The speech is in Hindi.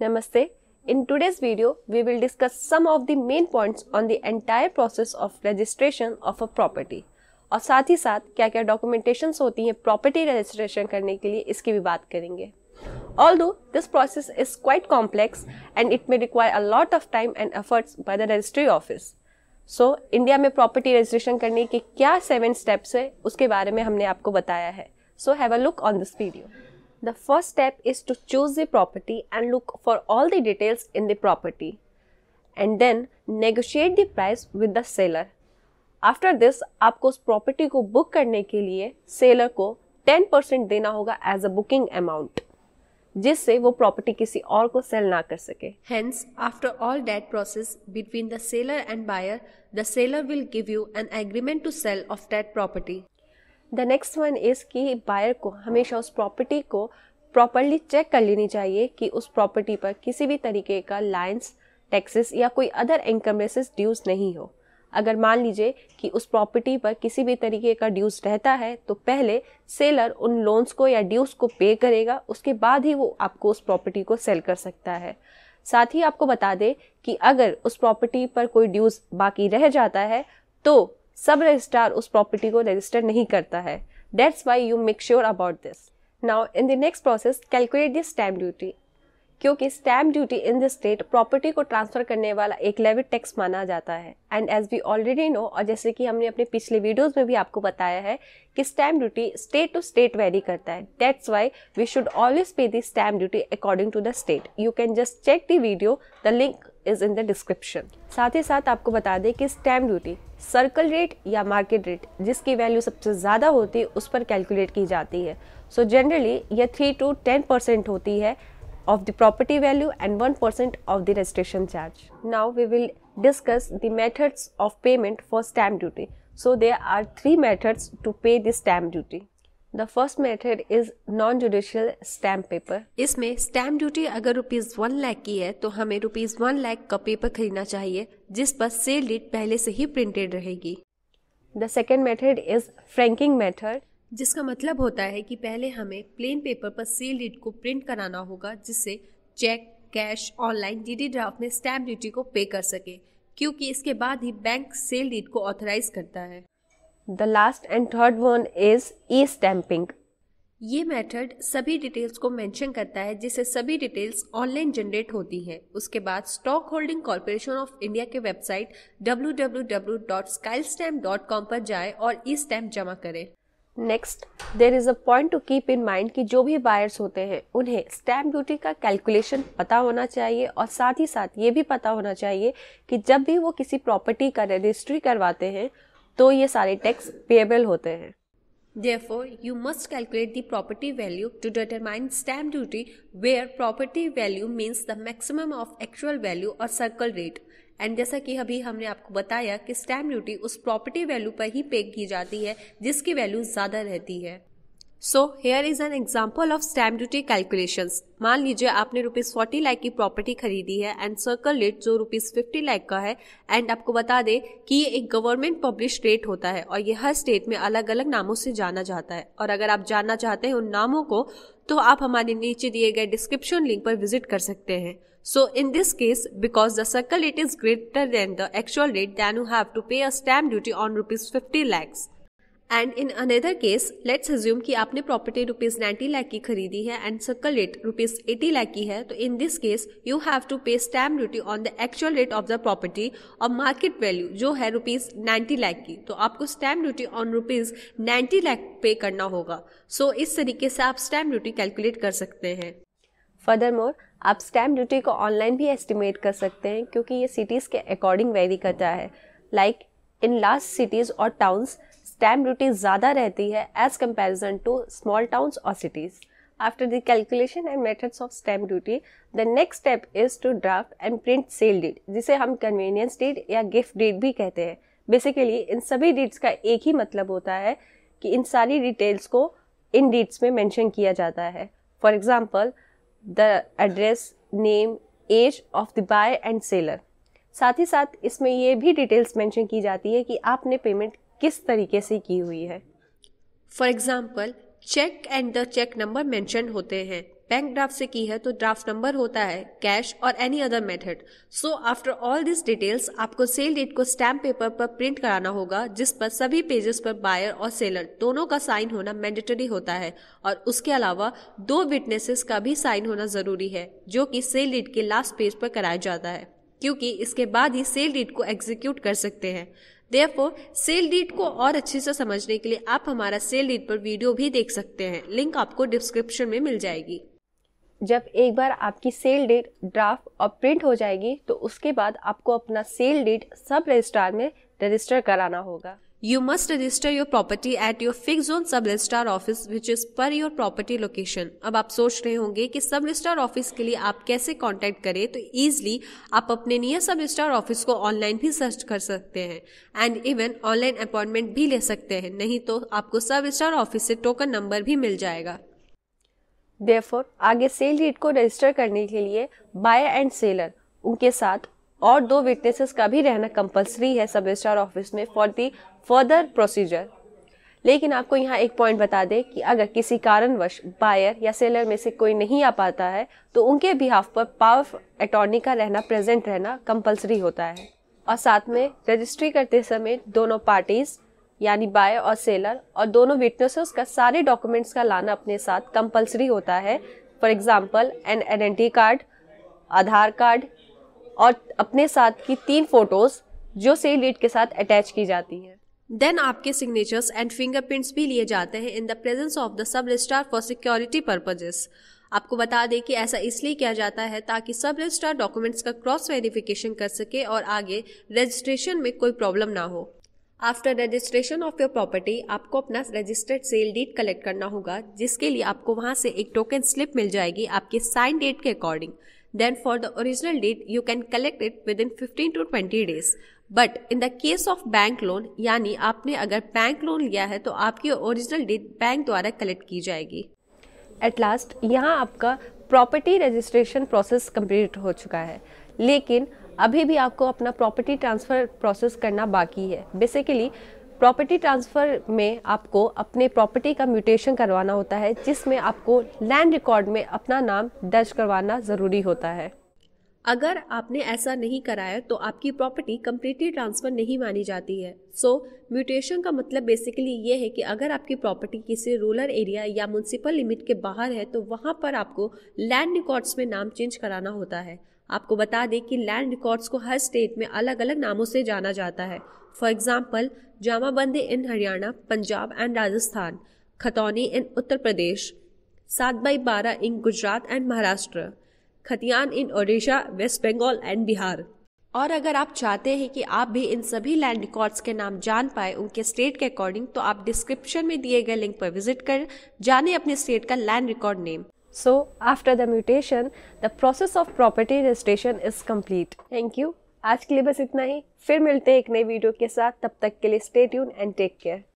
Namaste. In today's video, we will discuss some of the main points on the entire process of registration of a property. और साथ ही साथ क्या क्या डॉक्यूमेंटेशन होती हैं प्रॉपर्टी रजिस्ट्रेशन करने के लिए इसकी भी बात करेंगे although this process is quite complex and it may require a lot of time and efforts by the registry office so India में प्रॉपर्टी रजिस्ट्रेशन करने के क्या सेवन स्टेप्स है उसके बारे में हमने आपको बताया है so have a look on this video the first step is to choose the property and look for all the details in the property and then negotiate the price with the seller after this aapko us property ko book karne ke liye seller ko 10% dena hoga as a booking amount जिससे वो प्रॉपर्टी किसी और को सेल ना कर सके hence after all that process between the seller and buyer the seller will give you an agreement to sale of that property the next one is कि बायर को हमेशा उस प्रॉपर्टी को प्रॉपरली चेक कर लेनी चाहिए कि उस प्रॉपर्टी पर किसी भी तरीके का लाइन्स टैक्सेस या कोई अदर इनकमेसिस ड्यूज नहीं हो अगर मान लीजिए कि उस प्रॉपर्टी पर किसी भी तरीके का ड्यूज रहता है तो पहले सेलर उन लोन्स को या ड्यूज को पे करेगा उसके बाद ही वो आपको उस प्रॉपर्टी को सेल कर सकता है साथ ही आपको बता दें कि अगर उस प्रॉपर्टी पर कोई ड्यूज बाकी रह जाता है तो सब रजिस्ट्रार उस प्रॉपर्टी को रजिस्टर नहीं करता है that's why you make sure about this now in the next process calculate the stamp duty क्योंकि stamp duty in the state property को ट्रांसफर करने वाला एक लेवल टैक्स माना जाता है and as we already know और जैसे कि हमने अपने पिछले वीडियोस में भी आपको बताया है कि stamp duty state to state vary करता है that's why we should always pay the stamp duty according to the state you can just check the video the link is in the description साथ ही साथ आपको बता दें कि स्टैम्प ड्यूटी सर्कल रेट या मार्केट रेट जिसकी वैल्यू सबसे ज़्यादा होती है उस पर कैलकुलेट की जाती है सो जनरली ये थ्री टू टेन परसेंट होती है of the property value and one percent of the registration charge now we will discuss the methods of payment for stamp duty so there are three methods to pay this stamp duty the first method is non judicial stamp paper इसमें स्टैम्प ड्यूटी अगर रुपीज वन लाख की है तो हमें रुपीज वन लाख का पेपर खरीदना चाहिए जिस पर सेल डेट पहले से ही प्रिंटेड रहेगी the second method is franking method जिसका मतलब होता है कि पहले हमें प्लेन पेपर पर सेल डेट को प्रिंट कराना होगा जिससे cheque cash online D draft में स्टैम्प ड्यूटी को पे कर सके क्योंकि इसके बाद ही बैंक सेल डेट को ऑथराइज करता है the last and third one is e stamping ये मेथड सभी डिटेल्स को मेंशन करता है जिससे सभी डिटेल्स ऑनलाइन जनरेट होती हैं उसके बाद Stock Holding Corporation of India के वेबसाइट www.skylestamp.com पर जाएं और ई स्टैम्प जमा करें next there is a point to keep in mind कि जो भी बायर्स होते हैं उन्हें स्टैम्प ड्यूटी का कैलकुलेशन पता होना चाहिए और साथ ही साथ ये भी पता होना चाहिए कि जब भी वो किसी प्रॉपर्टी का रजिस्ट्री करवाते हैं तो ये सारे टैक्स पेएबल होते हैं Therefore, you must calculate the property value to determine stamp duty where property value means the maximum of actual value or circle rate. And जैसा कि अभी हमने आपको बताया कि स्टैम्प ड्यूटी उस प्रॉपर्टी वैल्यू पर ही पे की जाती है जिसकी वैल्यू ज़्यादा रहती है so here is an example of stamp duty calculation मान लीजिए आपने रुपीज फोर्टी लाख की प्रॉपर्टी खरीदी है एंड सर्कल रेट जो रुपीज फिफ्टी लाख का है एंड आपको बता दें कि ये एक गवर्नमेंट पब्लिश रेट होता है और ये हर स्टेट में अलग अलग नामों से जाना जाता है और अगर आप जानना चाहते हैं उन नामों को तो आप हमारे नीचे दिए गए डिस्क्रिप्शन लिंक पर विजिट कर सकते हैं so in this case because the circle rate is greater than the actual rate then you have to pay a stamp duty on rupees fifty lakhs and in another case let's assume कि आपने प्रॉपर्टी रुपीज नाइन्टी लाख की खरीदी है and circle rate rupees eighty lakh की है तो in this case you have to pay stamp duty on the actual rate of the property और मार्केट वैल्यू जो है रुपीज नाइन्टी लाख की तो आपको stamp duty on rupees ninety lakh pay करना होगा सो so, इस तरीके से आप स्टैम्प ड्यूटी कैलकुलेट कर सकते हैं फर्दर मोर आप स्टैम्प ड्यूटी को ऑनलाइन भी एस्टिमेट कर सकते हैं क्योंकि ये सिटीज़ के अकॉर्डिंग वेरी करता है लाइक इन लार्ज सिटीज़ और टाउन्स स्टैम्प ड्यूटी ज़्यादा रहती है as comparison to small towns और cities after the calculation and methods of stamp duty the next step is to draft and print sale deed जिसे हम कन्वीनियंस डीड या गिफ्ट डीड भी कहते हैं बेसिकली इन सभी डीड्स का एक ही मतलब होता है कि इन सारी डिटेल्स को इन डीट्स में मैंशन किया जाता है for example the address name age of the buy and seller साथ ही साथ इसमें यह भी डिटेल्स मैंशन की जाती है कि आपने पेमेंट किस तरीके से की हुई है for example cheque and the cheque number mention होते हैं बैंक ड्राफ्ट से की है तो ड्राफ्ट नंबर होता है कैश और any other method so after all this details आपको सेल डेट को स्टैम्प पेपर पर प्रिंट कराना होगा जिस पर सभी पेजेस पर बायर और सेलर दोनों का साइन होना मैंडेटरी होता है और उसके अलावा दो विटनेसेस का भी साइन होना जरूरी है जो कि सेल डेट के लास्ट पेज पर कराया जाता है क्योंकि इसके बाद ही सेल डेट को एग्जीक्यूट कर सकते हैं देयरफॉर सेल डीड को और अच्छे से समझने के लिए आप हमारा सेल डीड पर वीडियो भी देख सकते हैं लिंक आपको डिस्क्रिप्शन में मिल जाएगी जब एक बार आपकी सेल डेट ड्राफ्ट और प्रिंट हो जाएगी तो उसके बाद आपको अपना सेल डेट सब रजिस्ट्रार में रजिस्टर कराना होगा You must register your property at your fixed zone sub registrar office which is per your property location. अब आप सोच रहे होंगे कि सब रजिस्ट्रार ऑफिस के लिए आप कैसे कॉन्टेक्ट करें तो ईजिली आप अपने नियर सब रजिस्टर ऑफिस को ऑनलाइन भी सर्च कर सकते हैं एंड इवन ऑनलाइन अपॉइंटमेंट भी ले सकते हैं नहीं तो आपको सब रजिस्ट्रार ऑफिस से टोकन नंबर भी मिल जाएगा देयरफॉर आगे सेल रेट को रजिस्टर करने के लिए बायर एंड सेलर उनके साथ और दो विटनेसेस का भी रहना कंपलसरी है सब रजिस्ट्रार ऑफिस में फॉर दी फर्दर प्रोसीजर लेकिन आपको यहाँ एक पॉइंट बता दें कि अगर किसी कारणवश बायर या सेलर में से कोई नहीं आ पाता है तो उनके बिहाफ पर पावर अटॉर्नी का रहना प्रेजेंट रहना कंपलसरी होता है और साथ में रजिस्ट्री करते समय दोनों पार्टीज यानी बायर और सेलर और दोनों विटनेसेस का सारे डॉक्यूमेंट्स का लाना अपने साथ कंपलसरी होता है for example an identity card Aadhaar card और अपने साथ की तीन फोटोज जो सेल लीड के साथ अटैच की जाती है देन आपके सिग्नेचर्स एंड फिंगरप्रिंट्स भी लिए जाते हैं in the presence of the sub registrar for security purposes आपको बता दें कि ऐसा इसलिए किया जाता है ताकि सब रजिस्ट्रार डॉक्यूमेंट्स का क्रॉस वेरिफिकेशन कर सके और आगे रजिस्ट्रेशन में कोई प्रॉब्लम ना हो after registration of your property आपको अपना रजिस्टर्ड सेल डीट कलेक्ट करना होगा जिसके लिए आपको वहां से एक टोकन स्लिप मिल जाएगी आपके साइन डेट के according then for the original date you can collect it within 15 to 20 days but in the case of bank loan यानी आपने अगर बैंक लोन लिया है तो आपकी ओरिजिनल डेट बैंक द्वारा कलेक्ट की जाएगी एट लास्ट यहाँ आपका प्रॉपर्टी रजिस्ट्रेशन प्रोसेस कंप्लीट हो चुका है लेकिन अभी भी आपको अपना प्रॉपर्टी ट्रांसफ़र प्रोसेस करना बाकी है बेसिकली प्रॉपर्टी ट्रांसफ़र में आपको अपने प्रॉपर्टी का म्यूटेशन करवाना होता है जिसमें आपको लैंड रिकॉर्ड में अपना नाम दर्ज करवाना ज़रूरी होता है अगर आपने ऐसा नहीं कराया तो आपकी प्रॉपर्टी कम्प्लीटली ट्रांसफ़र नहीं मानी जाती है सो so, म्यूटेशन का मतलब बेसिकली ये है कि अगर आपकी प्रॉपर्टी किसी रूरल एरिया या म्यूनसिपल लिमिट के बाहर है तो वहाँ पर आपको लैंड रिकॉर्ड्स में नाम चेंज कराना होता है आपको बता दें कि लैंड रिकॉर्ड्स को हर स्टेट में अलग अलग नामों से जाना जाता है for example Jamabandi in Haryana Punjab and Rajasthan Khatauni in Uttar Pradesh सात बाई बारह in Gujarat and Maharashtra Khatiyan in Odisha west Bengal and Bihar और अगर आप चाहते हैं कि आप भी इन सभी लैंड रिकॉर्ड्स के नाम जान पाए उनके स्टेट के अकॉर्डिंग तो आप डिस्क्रिप्शन में दिए गए लिंक पर विजिट कर जाने अपने स्टेट का land record name So after the mutation, the process of property registration is complete. Thank you. आज के लिए बस इतना ही फिर मिलते हैं एक नई वीडियो के साथ तब तक के लिए stay tune and take care